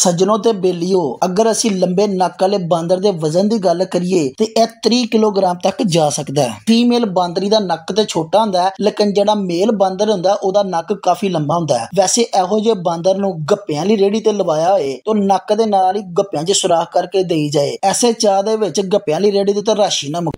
ਸੱਜਣੋ ਤੇ ਬੇਲੀਓ ਅਗਰ ਅਸੀਂ ਲੰਬੇ ਨੱਕ ਵਾਲੇ ਬਾਂਦਰ ਦੇ ਵਜ਼ਨ ਦੀ ਗੱਲ ਕਰੀਏ ਤੇ ਇਹ 30 ਕਿਲੋਗ੍ਰਾਮ ਤੱਕ ਜਾ ਸਕਦਾ ਹੈ ਫੀਮੇਲ ਬਾਂਦਰੀ ਦਾ ਨੱਕ ਤੇ ਛੋਟਾ ਹੁੰਦਾ ਹੈ ਲੇਕਿਨ ਜਿਹੜਾ ਮੇਲ ਬਾਂਦਰ ਹੁੰਦਾ ਉਹਦਾ ਨੱਕ ਕਾਫੀ ਲੰਬਾ ਹੁੰਦਾ ਹੈ ਵੈਸੇ ਇਹੋ ਜਿਹੇ ਬਾਂਦਰ ਨੂੰ ਗੱਪਿਆਂ ਲਈ ਰੇੜੀ ਤੇ ਲਵਾਇਆ ਹੋਏ ਤੋ ਨੱਕ ਦੇ ਨਾਲ ਹੀ ਗੱਪਿਆਂ 'ਚ ਸੁਰਾਖ ਕਰਕੇ ਦੇਈ ਜਾਏ ਐਸੇ ਚਾਹ ਦੇ ਵਿੱਚ ਗੱਪਿਆਂ ਲਈ ਰੇੜੀ ਦੇ ਉੱਤੇ ਰਾਸ਼ੀ ਨਾ